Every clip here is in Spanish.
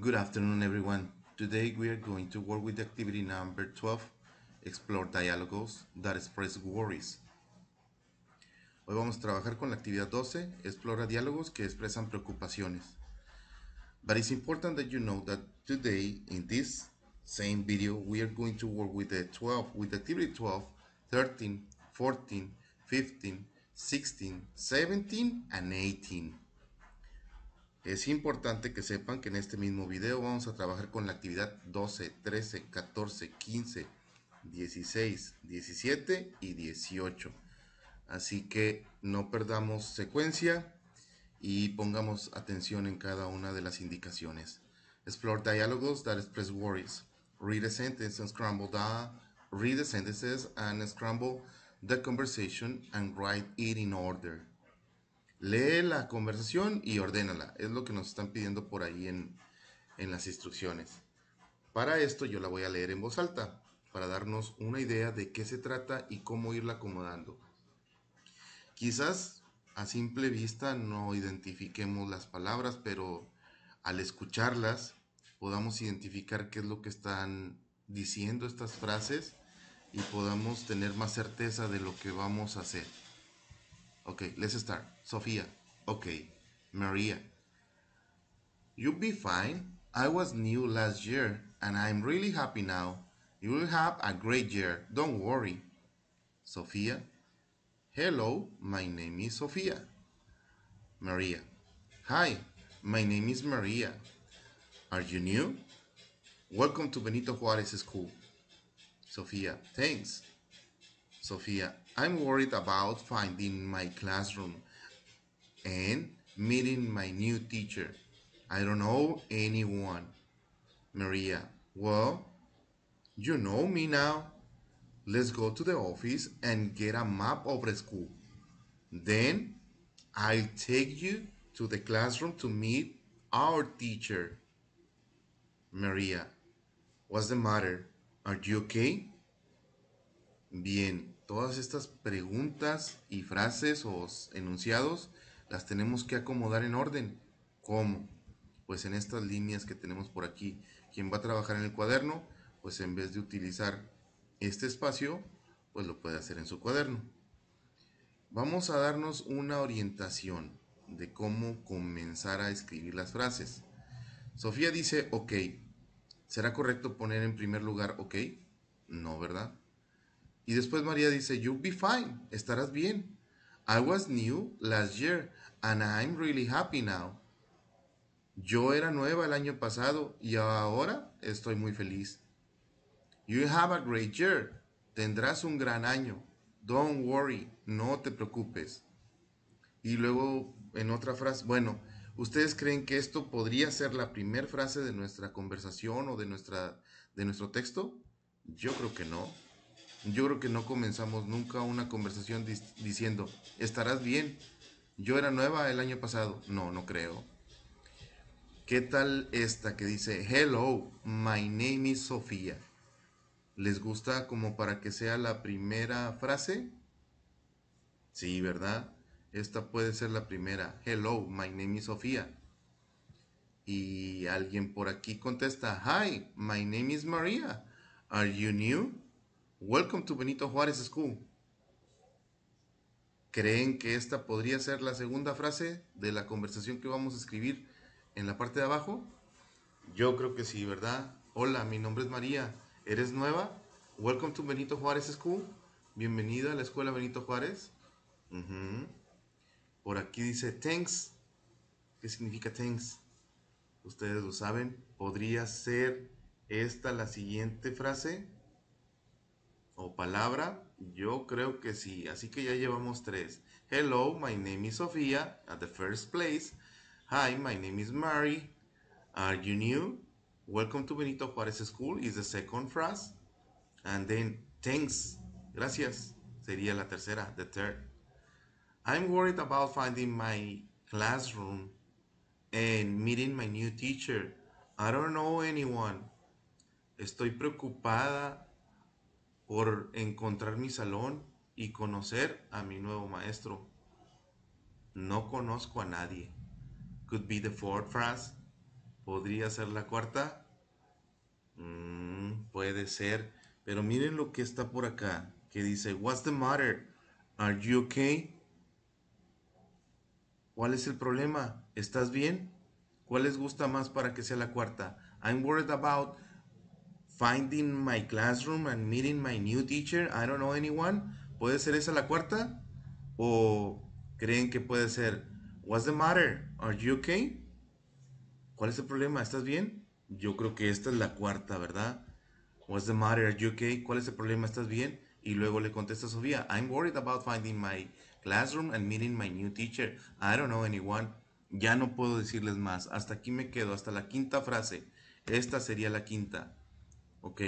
Good afternoon, everyone. Today we are going to work with activity number 12, Explore diálogos that express worries. Hoy vamos a trabajar con la actividad 12, Explora diálogos que expresan preocupaciones. But it's important that you know that today, in this same video, we are going to work with the 12, with activity 12, 13, 14, 15, 16, 17, and 18. Es importante que sepan que en este mismo video vamos a trabajar con la actividad 12, 13, 14, 15, 16, 17 y 18. Así que no perdamos secuencia y pongamos atención en cada una de las indicaciones. Explore diálogos that express worries. Read a sentence and scramble the read sentences and scramble the conversation and write it in order lee la conversación y ordénala. Es lo que nos están pidiendo por ahí en, en las instrucciones. Para esto yo la voy a leer en voz alta, para darnos una idea de qué se trata y cómo irla acomodando. Quizás a simple vista no identifiquemos las palabras, pero al escucharlas podamos identificar qué es lo que están diciendo estas frases y podamos tener más certeza de lo que vamos a hacer. Okay, let's start. Sofia. Okay. Maria. You'll be fine. I was new last year and I'm really happy now. You will have a great year. Don't worry. Sofia. Hello, my name is Sofia. Maria. Hi, my name is Maria. Are you new? Welcome to Benito Juarez School. Sofia. Thanks. Sofia. I'm worried about finding my classroom and meeting my new teacher. I don't know anyone. Maria, well, you know me now. Let's go to the office and get a map of the school. Then I'll take you to the classroom to meet our teacher. Maria, what's the matter? Are you okay? Bien. todas estas preguntas y frases o enunciados las tenemos que acomodar en orden. ¿Cómo? Pues en estas líneas que tenemos por aquí. Quien va a trabajar en el cuaderno, pues en vez de utilizar este espacio, pues lo puede hacer en su cuaderno. Vamos a darnos una orientación de cómo comenzar a escribir las frases. Sofía dice, ok, ¿será correcto poner en primer lugar ok? No, ¿verdad? Y después María dice, You'll be fine, estarás bien. I was new last year and I'm really happy now. Yo era nueva el año pasado y ahora estoy muy feliz. You have a great year. Tendrás un gran año. Don't worry, no te preocupes. Y luego en otra frase, bueno, ¿ustedes creen que esto podría ser la primera frase de nuestra conversación o de, nuestra, de nuestro texto? Yo creo que no. Yo creo que no comenzamos nunca una conversación diciendo, estarás bien. Yo era nueva el año pasado. No, no creo. ¿Qué tal esta que dice, hello, my name is Sofía? ¿Les gusta como para que sea la primera frase? Sí, ¿verdad? Esta puede ser la primera. Hello, my name is Sofía. Y alguien por aquí contesta, hi, my name is María. Are you new? Welcome to Benito Juárez School. ¿Creen que esta podría ser la segunda frase de la conversación que vamos a escribir en la parte de abajo? Yo creo que sí, ¿verdad? Hola, mi nombre es María. ¿Eres nueva? Welcome to Benito Juárez School. Bienvenida a la escuela Benito Juárez. Por aquí dice thanks. ¿Qué significa thanks? Ustedes lo saben. ¿Podría ser esta la siguiente frase? o palabra, yo creo que sí. Así que ya llevamos tres. Hello, my name is Sofía at the first place. Hi, my name is Mary. Are you new? Welcome to Benito Juárez School is the second phrase. And then thanks. Gracias. Sería la tercera, the third. I'm worried about finding my classroom and meeting my new teacher. I don't know anyone. Estoy preocupada por encontrar mi salón y conocer a mi nuevo maestro. No conozco a nadie. Could be the fourth phrase. Podría ser la cuarta. Mm, puede ser. Pero miren lo que está por acá. Que dice, What's the matter? Are you okay? ¿Cuál es el problema? ¿Estás bien? ¿Cuál les gusta más para que sea la cuarta? I'm worried about Finding my classroom and meeting my new teacher, I don't know anyone. ¿Puede ser esa la cuarta? ¿O creen que puede ser What's the matter? Are you okay? ¿Cuál es el problema? ¿Estás bien? Yo creo que esta es la cuarta, ¿verdad? What's the matter? Are you okay? ¿Cuál es el problema? ¿Estás bien? Y luego le contesta Sofía, I'm worried about finding my classroom and meeting my new teacher. I don't know anyone. Ya no puedo decirles más. Hasta aquí me quedo, hasta la quinta frase. Esta sería la quinta. ¿ok?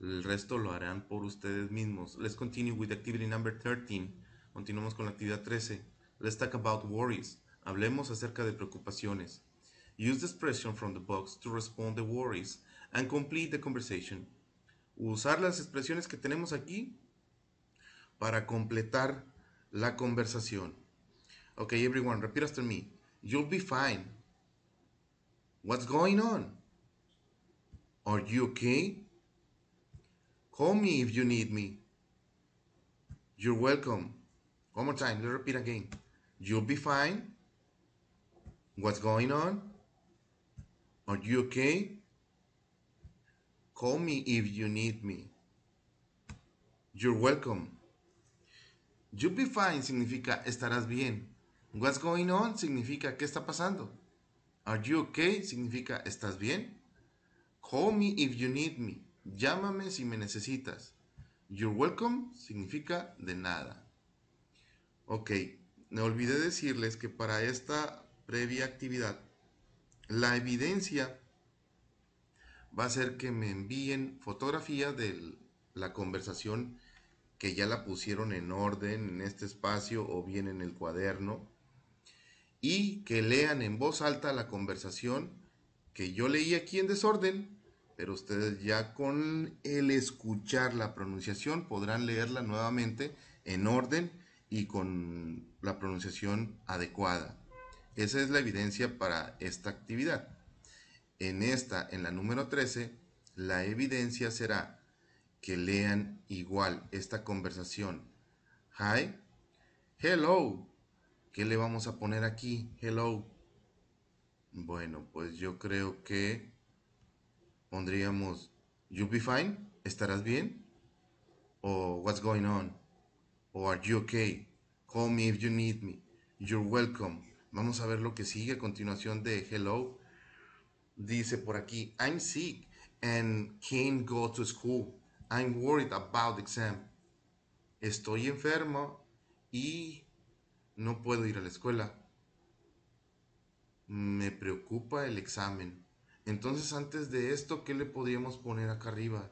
El resto lo harán por ustedes mismos. Let's continue with activity number 13. Continuamos con la actividad 13. Let's talk about worries. Hablemos acerca de preocupaciones. Use the expression from the box to respond the worries and complete the conversation. Usar las expresiones que tenemos aquí para completar la conversación. Ok, everyone, repeat after me. You'll be fine. What's going on? Are you okay? Call me if you need me. You're welcome. One more time, let's repeat again. You'll be fine. What's going on? Are you okay? Call me if you need me. You're welcome. You'll be fine significa estarás bien. What's going on significa qué está pasando. Are you okay significa estás bien. Call me if you need me. Llámame si me necesitas. You're welcome significa de nada. Ok, me olvidé decirles que para esta previa actividad, la evidencia va a ser que me envíen fotografía de la conversación que ya la pusieron en orden en este espacio o bien en el cuaderno y que lean en voz alta la conversación que yo leí aquí en desorden pero ustedes ya con el escuchar la pronunciación podrán leerla nuevamente en orden y con la pronunciación adecuada. Esa es la evidencia para esta actividad. En esta, en la número 13, la evidencia será que lean igual esta conversación. Hi, hello. ¿Qué le vamos a poner aquí? Hello. Bueno, pues yo creo que pondríamos you'll be fine, estarás bien, o What's going on, o Are you okay, Call me if you need me, You're welcome. Vamos a ver lo que sigue a continuación de Hello. Dice por aquí, I'm sick and can't go to school. I'm worried about the exam. Estoy enfermo y no puedo ir a la escuela. Me preocupa el examen. Entonces, antes de esto, ¿qué le podríamos poner acá arriba?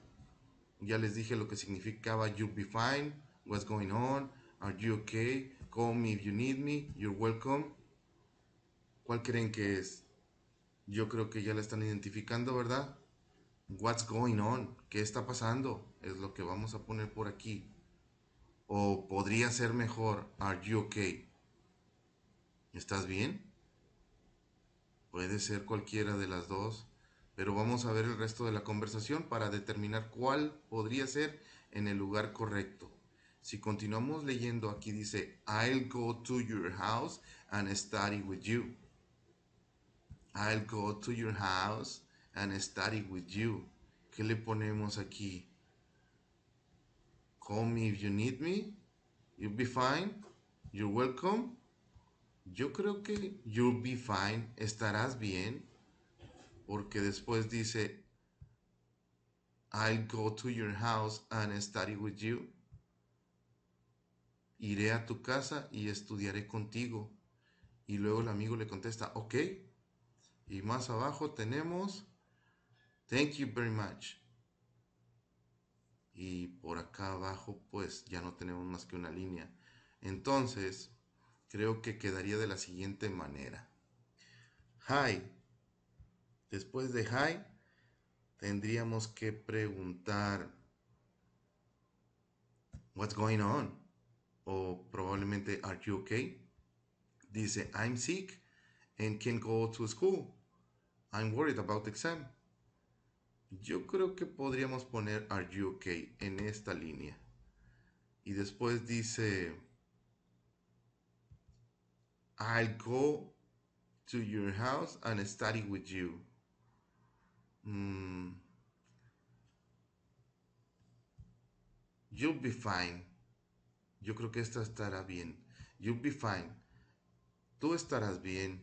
Ya les dije lo que significaba you'll be fine, what's going on, are you okay, call me if you need me, you're welcome. ¿Cuál creen que es? Yo creo que ya la están identificando, ¿verdad? What's going on? ¿Qué está pasando? Es lo que vamos a poner por aquí. O podría ser mejor, are you okay? ¿Estás bien? Puede ser cualquiera de las dos, pero vamos a ver el resto de la conversación para determinar cuál podría ser en el lugar correcto. Si continuamos leyendo, aquí dice, I'll go to your house and study with you. I'll go to your house and study with you. ¿Qué le ponemos aquí? Call me if you need me. You'll be fine. You're welcome yo creo que you'll be fine, estarás bien, porque después dice, I'll go to your house and study with you. Iré a tu casa y estudiaré contigo. Y luego el amigo le contesta, ok. Y más abajo tenemos, thank you very much. Y por acá abajo pues ya no tenemos más que una línea. Entonces, creo que quedaría de la siguiente manera. Hi. Después de hi, tendríamos que preguntar What's going on? O probablemente Are you okay? Dice I'm sick and can't go to school. I'm worried about exam. Yo creo que podríamos poner Are you okay en esta línea. Y después dice I'll go to your house and study with you. Hmm. You'll be fine. Yo creo que esta estará bien. You'll be fine. Tú estarás bien.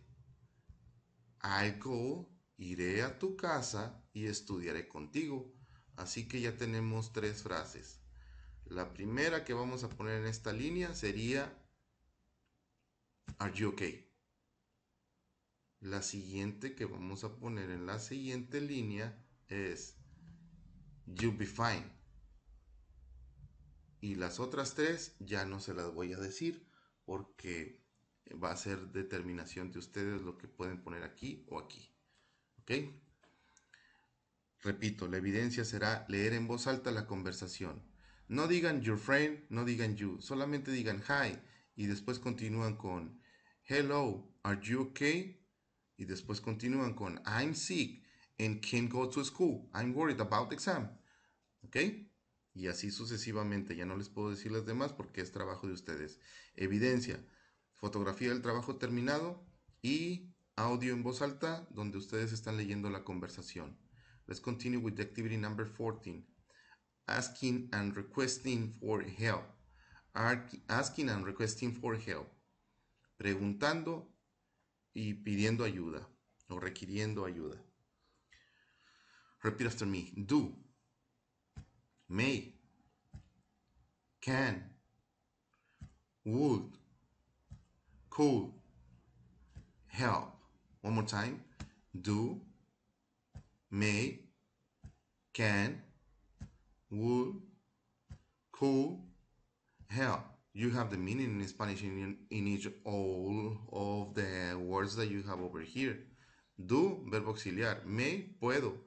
I'll go. Iré a tu casa y estudiaré contigo. Así que ya tenemos tres frases. La primera que vamos a poner en esta línea sería Are You Okay? La siguiente que vamos a poner en la siguiente línea es You'll Be Fine. Y las otras tres ya no se las voy a decir porque va a ser determinación de ustedes lo que pueden poner aquí o aquí. ¿Ok? Repito, la evidencia será leer en voz alta la conversación. No digan your friend, no digan you, solamente digan hi y después continúan con hello, are you okay? Y después continúan con, I'm sick and can't go to school. I'm worried about exam. ¿Ok? Y así sucesivamente. Ya no les puedo decir las demás porque es trabajo de ustedes. Evidencia, fotografía del trabajo terminado y audio en voz alta donde ustedes están leyendo la conversación. Let's continue with the activity number 14. Asking and requesting for help. Asking and requesting for help preguntando y pidiendo ayuda o requiriendo ayuda. Repeat after me. Do. May. Can. Would. Could. Help. One more time. Do. May. Can. Would. Could. Help you have the meaning in Spanish in, each all of the words that you have over here. Do, verbo auxiliar. May, puedo,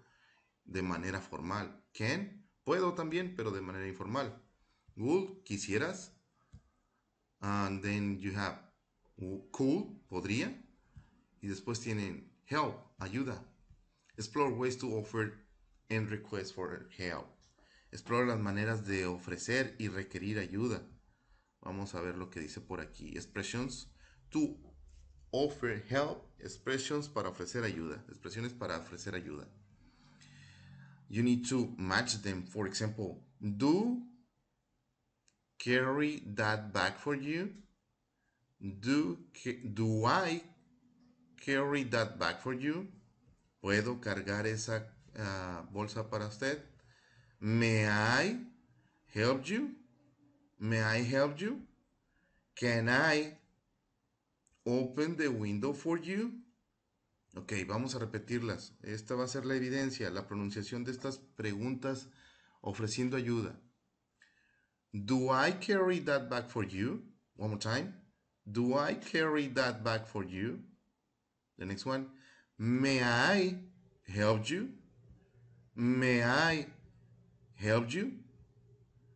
de manera formal. Can, puedo también, pero de manera informal. Would, quisieras. And then you have cool, podría. Y después tienen help, ayuda. Explore ways to offer and request for help. Explore las maneras de ofrecer y requerir ayuda. Vamos a ver lo que dice por aquí. Expressions to offer help. Expressions para ofrecer ayuda. Expresiones para ofrecer ayuda. You need to match them. For example, do carry that bag for you? Do, do I carry that bag for you? ¿Puedo cargar esa ah, bolsa para usted? May I help you? May I help you? Can I open the window for you? Ok, vamos a repetirlas. Esta va a ser la evidencia, la pronunciación de estas preguntas ofreciendo ayuda. Do I carry that bag for you? One more time. Do I carry that bag for you? The next one. May I help you? May I help you?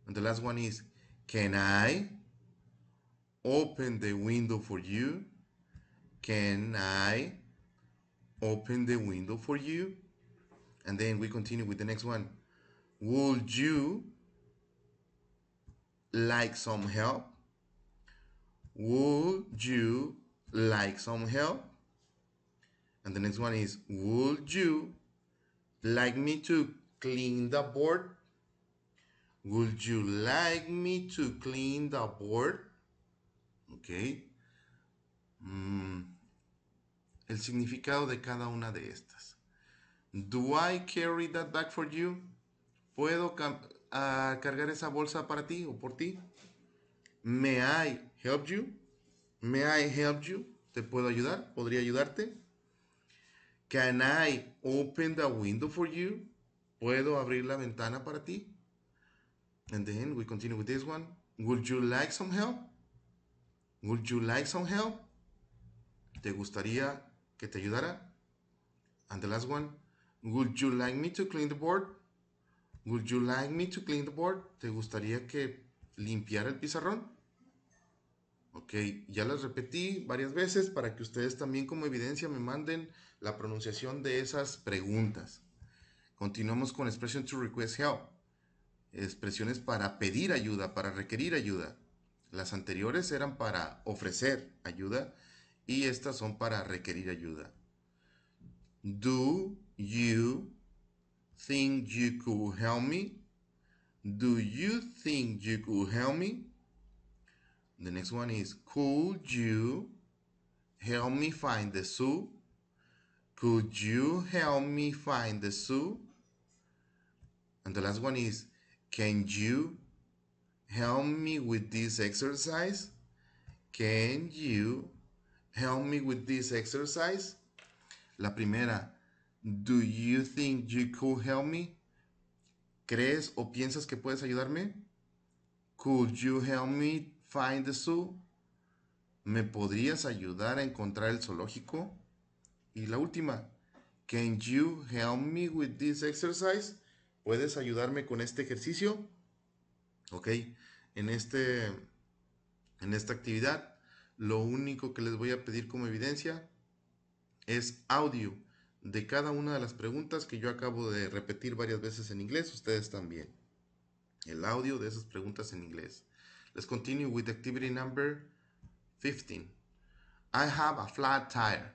And the last one is, Can I open the window for you? Can I open the window for you? And then we continue with the next one. Would you like some help? Would you like some help? And the next one is Would you like me to clean the board? Would you like me to clean the board? Okay. Mm, el significado de cada una de estas. Do I carry that bag for you? ¿Puedo ah, cargar esa bolsa para ti o por ti? May I help you? May I help you? ¿Te puedo ayudar? ¿Podría ayudarte? Can I open the window for you? ¿Puedo abrir la ventana para ti? And then we continue with this one. Would you like some help? Would you like some help? ¿Te gustaría que te ayudara? And the last one. Would you like me to clean the board? Would you like me to clean the board? ¿Te gustaría que limpiar el pizarrón? Ok, ya las repetí varias veces para que ustedes también como evidencia me manden la pronunciación de esas preguntas. Continuamos con expression to request help expresiones para pedir ayuda, para requerir ayuda. Las anteriores eran para ofrecer ayuda y estas son para requerir ayuda. Do you think you could help me? Do you think you could help me? The next one is Could you help me find the zoo? Could you help me find the zoo? And the last one is Can you help me with this exercise? Can you help me with this exercise? La primera, do you think you could help me? ¿Crees o piensas que puedes ayudarme? Could you help me find the zoo? ¿Me podrías ayudar a encontrar el zoológico? Y la última, can you help me with this exercise? ¿Puedes ayudarme con este ejercicio? Ok, en, este, en esta actividad lo único que les voy a pedir como evidencia es audio de cada una de las preguntas que yo acabo de repetir varias veces en inglés, ustedes también. El audio de esas preguntas en inglés. Let's continue with activity number 15. I have a flat tire.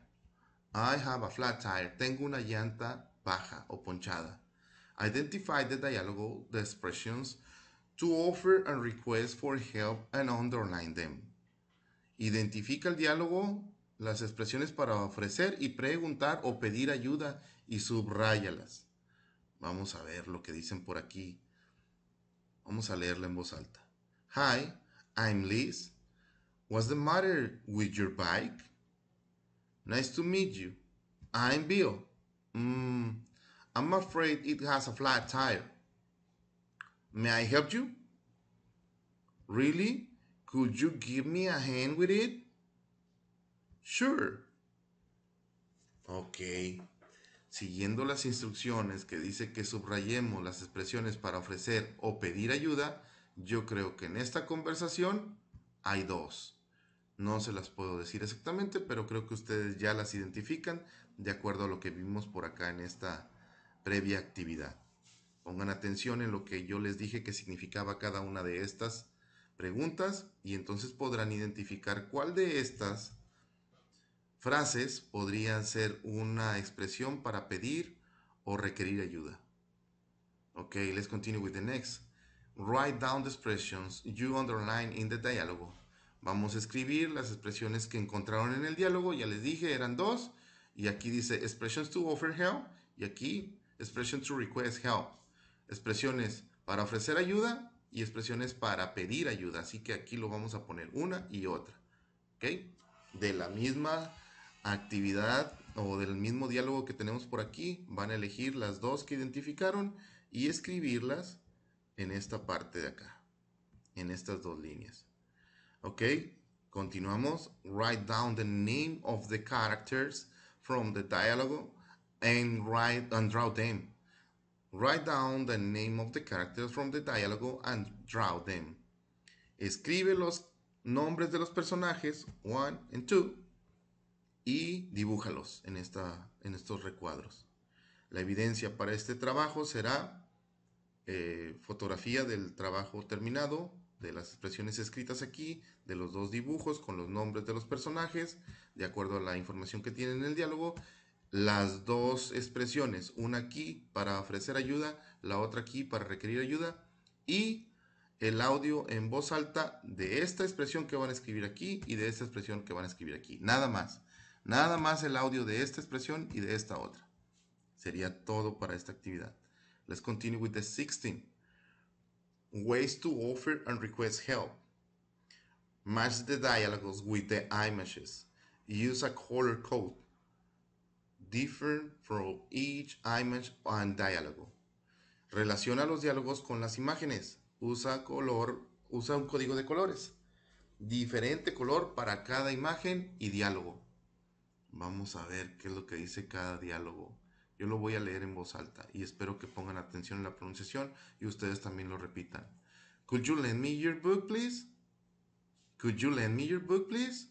I have a flat tire. Tengo una llanta baja o ponchada identify the dialogue, the expressions, to offer and request for help and underline them. Identifica el diálogo, las expresiones para ofrecer y preguntar o pedir ayuda y subrayalas. Vamos a ver lo que dicen por aquí. Vamos a leerla en voz alta. Hi, I'm Liz. What's the matter with your bike? Nice to meet you. I'm Bill. Mm, I'm afraid it has a flat tire. May I help you? Really? Could you give me a hand with it? Sure. Ok. Siguiendo las instrucciones que dice que subrayemos las expresiones para ofrecer o pedir ayuda, yo creo que en esta conversación hay dos. No se las puedo decir exactamente, pero creo que ustedes ya las identifican de acuerdo a lo que vimos por acá en esta previa actividad. Pongan atención en lo que yo les dije que significaba cada una de estas preguntas y entonces podrán identificar cuál de estas frases podrían ser una expresión para pedir o requerir ayuda. Okay, let's continue with the next. Write down the expressions you underline in the dialogue. Vamos a escribir las expresiones que encontraron en el diálogo, ya les dije, eran dos. Y aquí dice expressions to offer help y aquí expression to request help, expresiones para ofrecer ayuda y expresiones para pedir ayuda. Así que aquí lo vamos a poner una y otra. ¿Ok? De la misma actividad o del mismo diálogo que tenemos por aquí, van a elegir las dos que identificaron y escribirlas en esta parte de acá, en estas dos líneas. ¿Ok? Continuamos. Write down the name of the characters from the dialogue and write and draw them. Write down the name of the characters from the dialogue and draw them. Escribe los nombres de los personajes, one and two, y dibújalos en, esta, en estos recuadros. La evidencia para este trabajo será eh, fotografía del trabajo terminado, de las expresiones escritas aquí, de los dos dibujos con los nombres de los personajes, de acuerdo a la información que tienen en el diálogo, las dos expresiones, una aquí para ofrecer ayuda, la otra aquí para requerir ayuda y el audio en voz alta de esta expresión que van a escribir aquí y de esta expresión que van a escribir aquí. Nada más. Nada más el audio de esta expresión y de esta otra. Sería todo para esta actividad. Let's continue with the 16. Ways to offer and request help. Match the dialogues with the images. Use a color code. Different from each image and dialogue. Relaciona los diálogos con las imágenes. Usa color, usa un código de colores. Diferente color para cada imagen y diálogo. Vamos a ver qué es lo que dice cada diálogo. Yo lo voy a leer en voz alta y espero que pongan atención en la pronunciación y ustedes también lo repitan. Could you lend me your book, please? Could you lend me your book, please?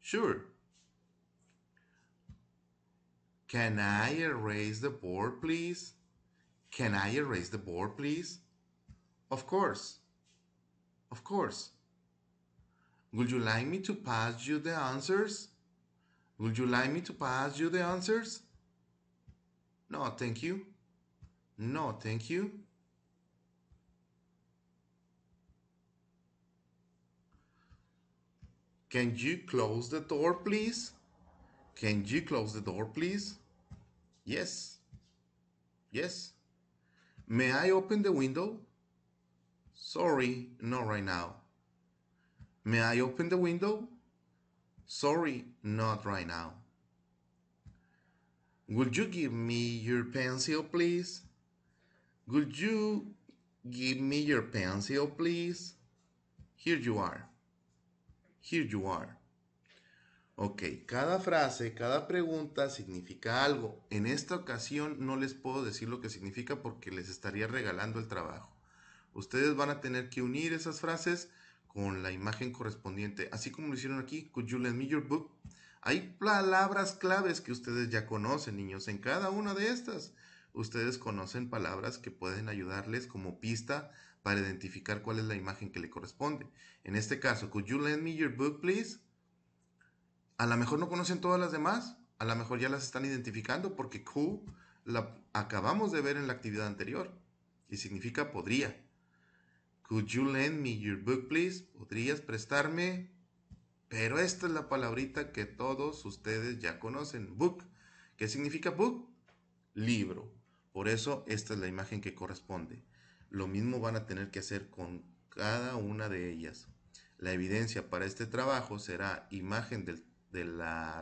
Sure. Can I erase the board, please? Can I erase the board, please? Of course. Of course. Would you like me to pass you the answers? Would you like me to pass you the answers? No, thank you. No, thank you. Can you close the door, please? Can you close the door, please? Yes. Yes. May I open the window? Sorry, not right now. May I open the window? Sorry, not right now. Would you give me your pencil, please? Would you give me your pencil, please? Here you are. Here you are. Ok, cada frase, cada pregunta significa algo. En esta ocasión no les puedo decir lo que significa porque les estaría regalando el trabajo. Ustedes van a tener que unir esas frases con la imagen correspondiente, así como lo hicieron aquí, could you lend me your book? Hay palabras claves que ustedes ya conocen, niños, en cada una de estas. Ustedes conocen palabras que pueden ayudarles como pista para identificar cuál es la imagen que le corresponde. En este caso, could you lend me your book, please? a lo mejor no conocen todas las demás, a lo mejor ya las están identificando porque Q la acabamos de ver en la actividad anterior y significa podría. Could you lend me your book, please? ¿Podrías prestarme? Pero esta es la palabrita que todos ustedes ya conocen, book. ¿Qué significa book? Libro. Por eso esta es la imagen que corresponde. Lo mismo van a tener que hacer con cada una de ellas. La evidencia para este trabajo será imagen del del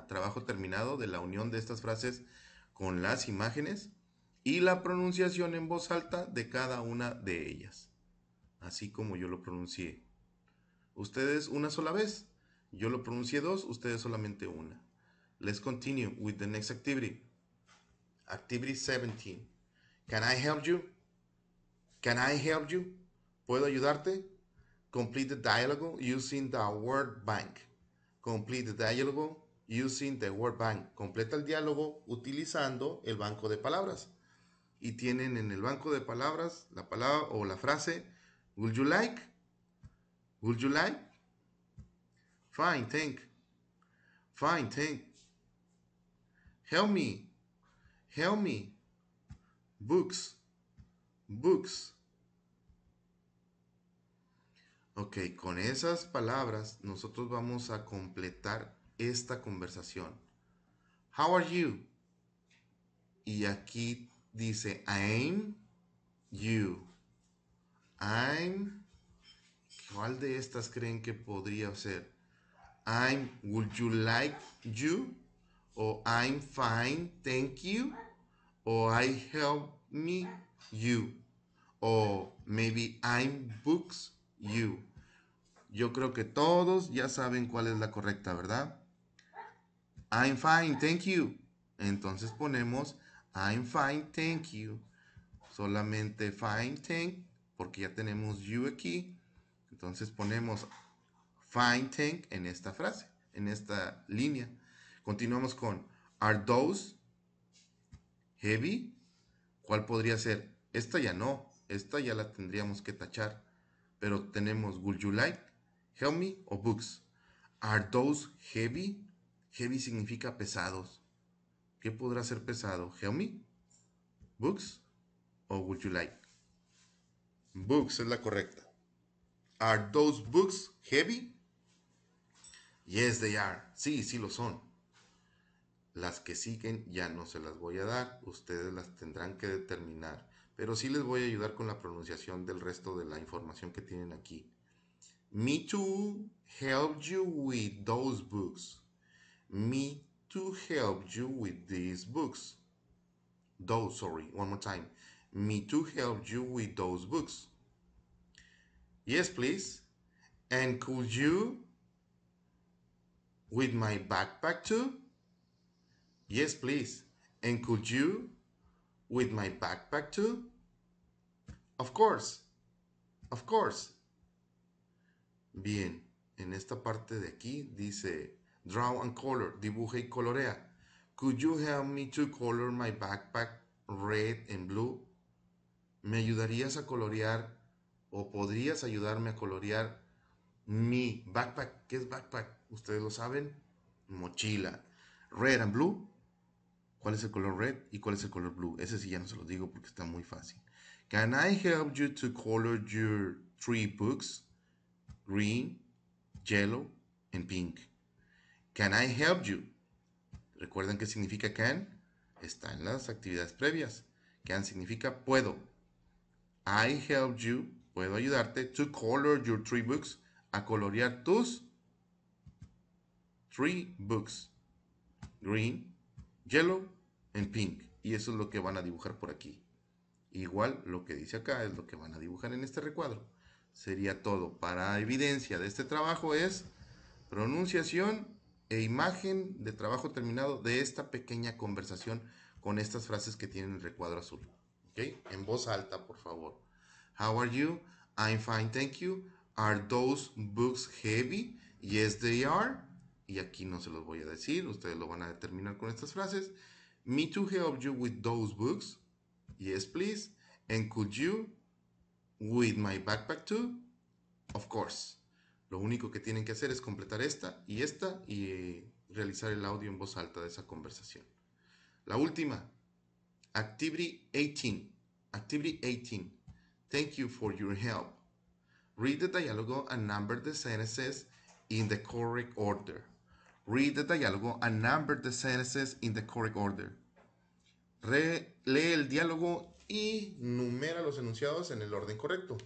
trabajo terminado, de la unión de estas frases con las imágenes y la pronunciación en voz alta de cada una de ellas, así como yo lo pronuncié. Ustedes una sola vez, yo lo pronuncié dos, ustedes solamente una. Let's continue with the next activity. Activity 17. Can I help you? Can I help you? ¿Puedo ayudarte? Complete the dialogue using the word bank. Complete the dialogue using the word bank. Completa el diálogo utilizando el banco de palabras. Y tienen en el banco de palabras la palabra o la frase Would you like? Would you like? Fine, thank. Fine, thank. Help me. Help me. Books. Books. Ok, con esas palabras nosotros vamos a completar esta conversación. How are you? Y aquí dice I'm you. I'm. ¿Cuál de estas creen que podría ser? I'm would you like you? O I'm fine, thank you. O I help me you. O maybe I'm books you. Yo creo que todos ya saben cuál es la correcta, ¿verdad? I'm fine, thank you. Entonces ponemos I'm fine, thank you. Solamente fine, thank, porque ya tenemos you aquí. Entonces ponemos fine, thank en esta frase, en esta línea. Continuamos con Are those heavy? ¿Cuál podría ser? Esta ya no, esta ya la tendríamos que tachar. Pero tenemos Would you like? Help o books. Are those heavy? Heavy significa pesados. ¿Qué podrá ser pesado? Help Books o would you like? Books es la correcta. Are those books heavy? Yes, they are. Sí, sí lo son. Las que siguen ya no se las voy a dar, ustedes las tendrán que determinar, pero sí les voy a ayudar con la pronunciación del resto de la información que tienen aquí. Me to helped you with those books. Me to helped you with these books. Those, sorry, one more time. Me to helped you with those books. Yes, please. And could you with my backpack too? Yes, please. And could you with my backpack too? Of course. Of course. Bien, en esta parte de aquí dice draw and color, dibuja y colorea. Could you help me to color my backpack red and blue? ¿Me ayudarías a colorear o podrías ayudarme a colorear mi backpack? ¿Qué es backpack? Ustedes lo saben. Mochila. Red and blue. ¿Cuál es el color red y cuál es el color blue? Ese sí ya no se lo digo porque está muy fácil. Can I help you to color your three books? green, yellow and pink. Can I help you? Recuerden qué significa can. Está en las actividades previas. Can significa puedo. I help you. Puedo ayudarte to color your three books. A colorear tus three books. Green, yellow and pink. Y eso es lo que van a dibujar por aquí. Igual lo que dice acá es lo que van a dibujar en este recuadro sería todo. Para evidencia de este trabajo es pronunciación e imagen de trabajo terminado de esta pequeña conversación con estas frases que tienen el recuadro azul. ¿Ok? En voz alta, por favor. How are you? I'm fine, thank you. Are those books heavy? Yes, they are. Y aquí no se los voy a decir, ustedes lo van a determinar con estas frases. Me to help you with those books. Yes, please. And could you? With my backpack too? Of course. Lo único que tienen que hacer es completar esta y esta y eh, realizar el audio en voz alta de esa conversación. La última. Activity 18. Activity 18. Thank you for your help. Read the dialogue and number the sentences in the correct order. Read the dialogue and number the sentences in the correct order. lee el diálogo y numera los enunciados en el orden correcto.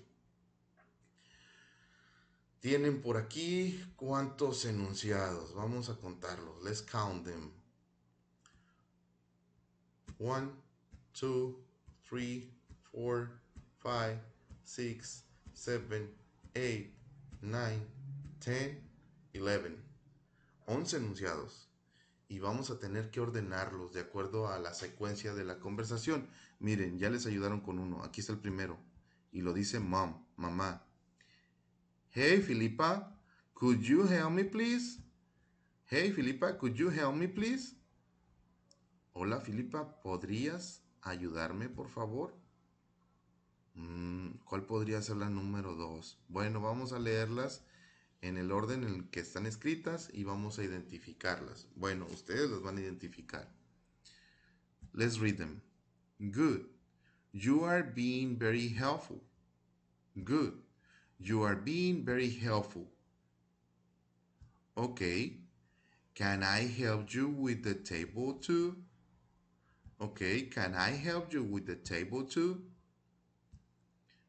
Tienen por aquí cuántos enunciados. Vamos a contarlos. Let's count them. 1, 2, 3, 4, 5, 6, 7, 8, 9, 10, 11. 11 enunciados y vamos a tener que ordenarlos de acuerdo a la secuencia de la conversación. Miren, ya les ayudaron con uno. Aquí está el primero. Y lo dice mom, mamá. Hey, Filipa, could you help me please? Hey, Filipa, could you help me please? Hola, Filipa, ¿podrías ayudarme, por favor? Mm, ¿Cuál podría ser la número dos? Bueno, vamos a leerlas en el orden en el que están escritas y vamos a identificarlas. Bueno, ustedes las van a identificar. Let's read them. Good. You are being very helpful. Good. You are being very helpful. Okay. Can I help you with the table too? Okay, can I help you with the table too?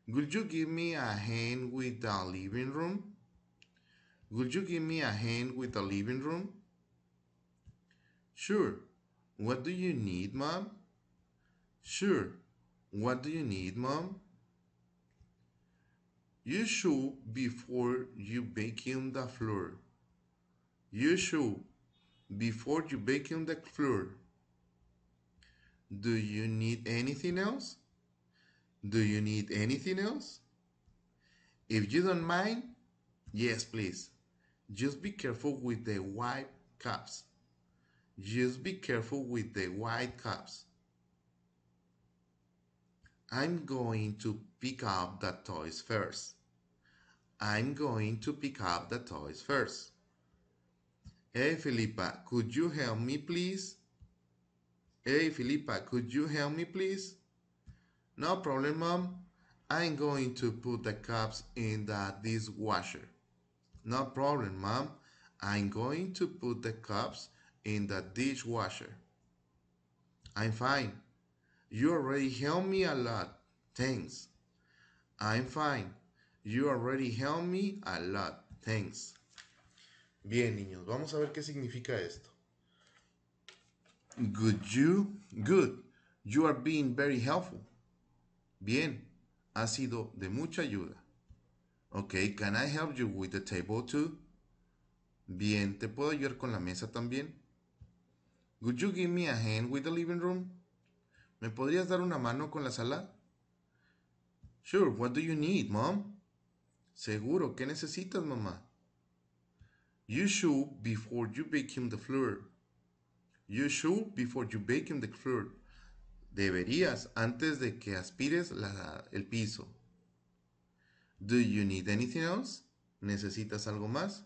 Would you give me a hand with the living room? Would you give me a hand with the living room? Sure. What do you need, Mom? Sure. What do you need, Mom? You should before you vacuum the floor. You should before you vacuum the floor. Do you need anything else? Do you need anything else? If you don't mind, yes, please. Just be careful with the white caps. Just be careful with the white caps. I'm going to pick up the toys first. I'm going to pick up the toys first. Hey, Filipa, could you help me, please? Hey, Filipa, could you help me, please? No problem, Mom. I'm going to put the cups in the dishwasher. No problem, mom. I'm going to put the cups in the dishwasher. I'm fine. You already helped me a lot. Thanks. I'm fine. You already helped me a lot. Thanks. Bien, niños, vamos a ver qué significa esto. Good you, good. You are being very helpful. Bien, ha sido de mucha ayuda. Okay, can I help you with the table too? Bien, ¿te puedo ayudar con la mesa también? Would you give me a hand with the living room? ¿Me podrías dar una mano con la sala? Sure, what do you need, mom? Seguro, ¿qué necesitas, mamá? You should before you vacuum the floor. You should before you vacuum the floor. Deberías antes de que aspires la, el piso. Do you need anything else? ¿Necesitas algo más?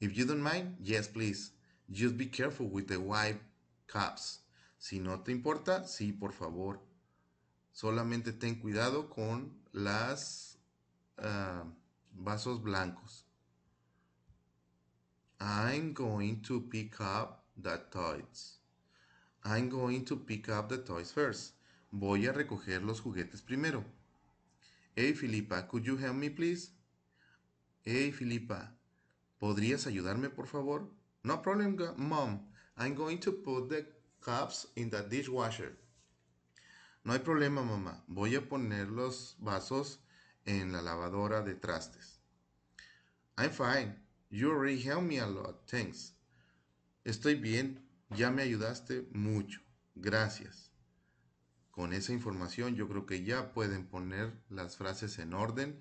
If you don't mind, yes, please. Just be careful with the white cups. Si no te importa, sí, por favor. Solamente ten cuidado con las ah, vasos blancos. I'm going to pick up the toys. I'm going to pick up the toys first. Voy a recoger los juguetes primero. Hey Filipa, could you help me please? Hey Filipa, ¿podrías ayudarme por favor? No problem, mom. I'm going to put the cups in the dishwasher. No hay problema, mamá. Voy a poner los vasos en la lavadora de trastes. I'm fine. You already helped me a lot. Thanks. Estoy bien. Ya me ayudaste mucho. Gracias. Con esa información yo creo que ya pueden poner las frases en orden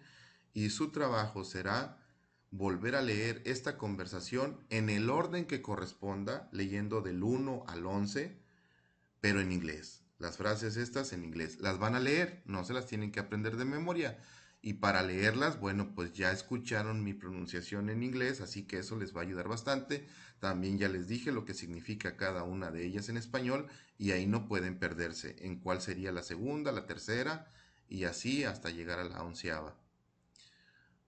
y su trabajo será volver a leer esta conversación en el orden que corresponda, leyendo del 1 al 11, pero en inglés. Las frases estas en inglés. Las van a leer, no se las tienen que aprender de memoria. Y para leerlas, bueno, pues ya escucharon mi pronunciación en inglés, así que eso les va a ayudar bastante. También ya les dije lo que significa cada una de ellas en español y ahí no pueden perderse en cuál sería la segunda, la tercera y así hasta llegar a la onceava.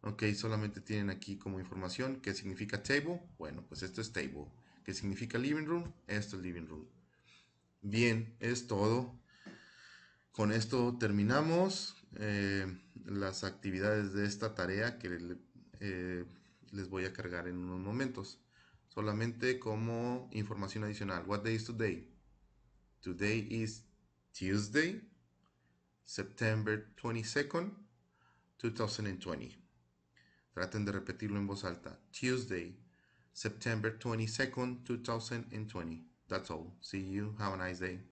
Ok, solamente tienen aquí como información qué significa table. Bueno, pues esto es table. ¿Qué significa living room? Esto es living room. Bien, es todo. Con esto terminamos. Eh, las actividades de esta tarea que eh, les voy a cargar en unos momentos. Solamente como información adicional. What day is today? Today is Tuesday, September 22nd, 2020. Traten de repetirlo en voz alta. Tuesday, September 22nd, 2020. That's all. See you. Have a nice day.